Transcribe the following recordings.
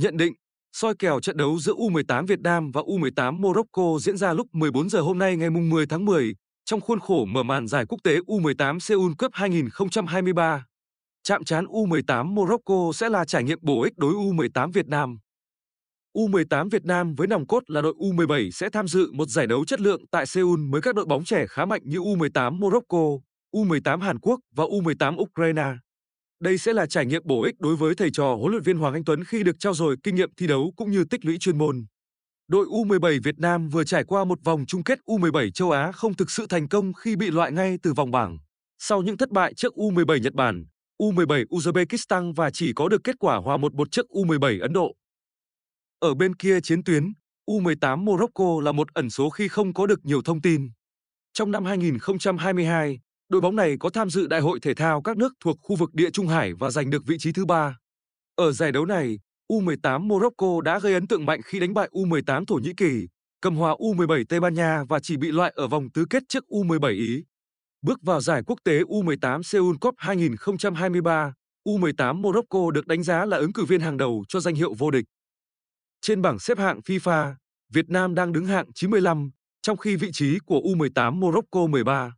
Nhận định, soi kèo trận đấu giữa U18 Việt Nam và U18 Morocco diễn ra lúc 14 giờ hôm nay ngày 10 tháng 10 trong khuôn khổ mở màn giải quốc tế U18 Seoul Cup 2023. Chạm trán U18 Morocco sẽ là trải nghiệm bổ ích đối U18 Việt Nam. U18 Việt Nam với nòng cốt là đội U17 sẽ tham dự một giải đấu chất lượng tại Seoul với các đội bóng trẻ khá mạnh như U18 Morocco, U18 Hàn Quốc và U18 Ukraine. Đây sẽ là trải nghiệm bổ ích đối với thầy trò huấn luyện viên Hoàng Anh Tuấn khi được trao dồi kinh nghiệm thi đấu cũng như tích lũy chuyên môn. Đội U17 Việt Nam vừa trải qua một vòng chung kết U17 châu Á không thực sự thành công khi bị loại ngay từ vòng bảng. Sau những thất bại trước U17 Nhật Bản, U17 Uzbekistan và chỉ có được kết quả hòa một 1 trước U17 Ấn Độ. Ở bên kia chiến tuyến, U18 Morocco là một ẩn số khi không có được nhiều thông tin. Trong năm 2022, Đội bóng này có tham dự Đại hội thể thao các nước thuộc khu vực địa Trung Hải và giành được vị trí thứ ba. Ở giải đấu này, U18 Morocco đã gây ấn tượng mạnh khi đánh bại U18 Thổ Nhĩ Kỳ, cầm hòa U17 Tây Ban Nha và chỉ bị loại ở vòng tứ kết trước U17 Ý. Bước vào giải quốc tế U18 Seoul Cup 2023, U18 Morocco được đánh giá là ứng cử viên hàng đầu cho danh hiệu vô địch. Trên bảng xếp hạng FIFA, Việt Nam đang đứng hạng 95, trong khi vị trí của U18 Morocco 13.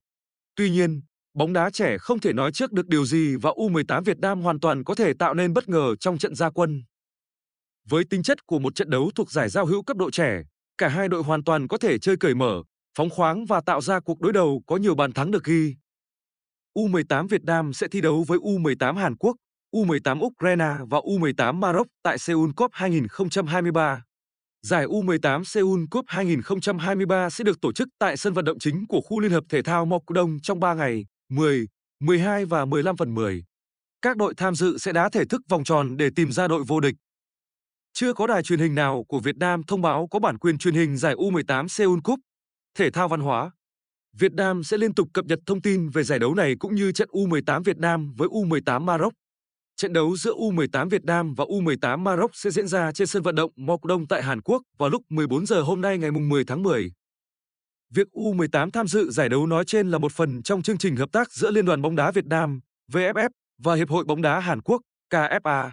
Tuy nhiên, bóng đá trẻ không thể nói trước được điều gì và U18 Việt Nam hoàn toàn có thể tạo nên bất ngờ trong trận gia quân. Với tính chất của một trận đấu thuộc giải giao hữu cấp độ trẻ, cả hai đội hoàn toàn có thể chơi cởi mở, phóng khoáng và tạo ra cuộc đối đầu có nhiều bàn thắng được ghi. U18 Việt Nam sẽ thi đấu với U18 Hàn Quốc, U18 Ukraine và U18 Maroc tại Seoul Cup 2023 giải U18 Seoul Cup 2023 sẽ được tổ chức tại sân vận động chính của khu Liên hợp Thể thao Mokdong trong 3 ngày, 10, 12 và 15 phần 10. Các đội tham dự sẽ đá thể thức vòng tròn để tìm ra đội vô địch. Chưa có đài truyền hình nào của Việt Nam thông báo có bản quyền truyền hình giải U18 Seoul Cup, thể thao văn hóa. Việt Nam sẽ liên tục cập nhật thông tin về giải đấu này cũng như trận U18 Việt Nam với U18 Maroc. Trận đấu giữa U18 Việt Nam và U18 Maroc sẽ diễn ra trên sân vận động Mokdong tại Hàn Quốc vào lúc 14 giờ hôm nay ngày 10 tháng 10. Việc U18 tham dự giải đấu nói trên là một phần trong chương trình hợp tác giữa Liên đoàn bóng đá Việt Nam VFF và Hiệp hội bóng đá Hàn Quốc KFA.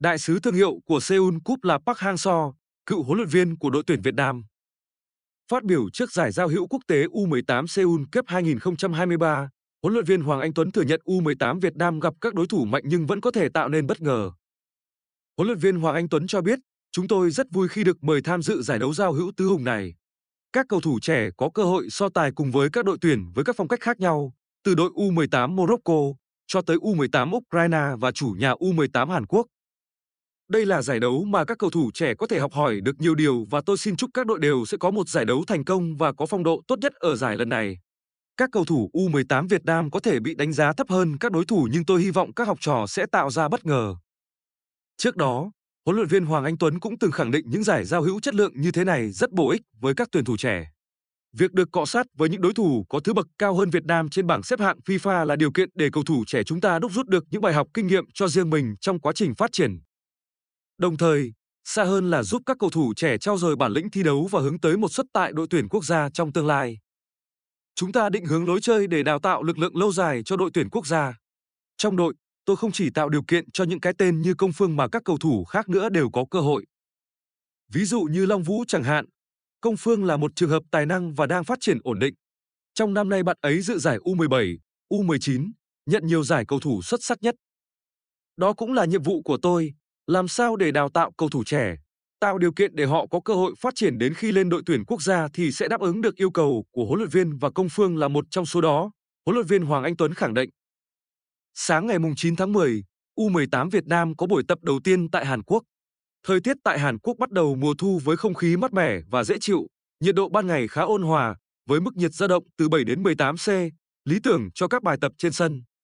Đại sứ thương hiệu của Seoul Cup là Park Hang-seo, cựu huấn luyện viên của đội tuyển Việt Nam. Phát biểu trước giải giao hữu quốc tế U18 Seoul Cup 2023, Huấn luyện viên Hoàng Anh Tuấn thừa nhận U18 Việt Nam gặp các đối thủ mạnh nhưng vẫn có thể tạo nên bất ngờ. Huấn luyện viên Hoàng Anh Tuấn cho biết, chúng tôi rất vui khi được mời tham dự giải đấu giao hữu tứ hùng này. Các cầu thủ trẻ có cơ hội so tài cùng với các đội tuyển với các phong cách khác nhau, từ đội U18 Morocco cho tới U18 Ukraine và chủ nhà U18 Hàn Quốc. Đây là giải đấu mà các cầu thủ trẻ có thể học hỏi được nhiều điều và tôi xin chúc các đội đều sẽ có một giải đấu thành công và có phong độ tốt nhất ở giải lần này. Các cầu thủ U18 Việt Nam có thể bị đánh giá thấp hơn các đối thủ nhưng tôi hy vọng các học trò sẽ tạo ra bất ngờ. Trước đó, huấn luyện viên Hoàng Anh Tuấn cũng từng khẳng định những giải giao hữu chất lượng như thế này rất bổ ích với các tuyển thủ trẻ. Việc được cọ sát với những đối thủ có thứ bậc cao hơn Việt Nam trên bảng xếp hạng FIFA là điều kiện để cầu thủ trẻ chúng ta đúc rút được những bài học kinh nghiệm cho riêng mình trong quá trình phát triển. Đồng thời, xa hơn là giúp các cầu thủ trẻ trao dồi bản lĩnh thi đấu và hướng tới một suất tại đội tuyển quốc gia trong tương lai. Chúng ta định hướng lối chơi để đào tạo lực lượng lâu dài cho đội tuyển quốc gia. Trong đội, tôi không chỉ tạo điều kiện cho những cái tên như Công Phương mà các cầu thủ khác nữa đều có cơ hội. Ví dụ như Long Vũ chẳng hạn, Công Phương là một trường hợp tài năng và đang phát triển ổn định. Trong năm nay bạn ấy dự giải U17, U19, nhận nhiều giải cầu thủ xuất sắc nhất. Đó cũng là nhiệm vụ của tôi, làm sao để đào tạo cầu thủ trẻ, tạo điều kiện để họ có cơ hội phát triển đến khi lên đội tuyển quốc gia thì sẽ đáp ứng được yêu cầu của huấn luyện viên và Công Phương là một trong số đó, huấn luyện viên Hoàng Anh Tuấn khẳng định. Sáng ngày 9 tháng 10, U18 Việt Nam có buổi tập đầu tiên tại Hàn Quốc. Thời tiết tại Hàn Quốc bắt đầu mùa thu với không khí mát mẻ và dễ chịu, nhiệt độ ban ngày khá ôn hòa, với mức nhiệt dao động từ 7 đến 18 C, lý tưởng cho các bài tập trên sân.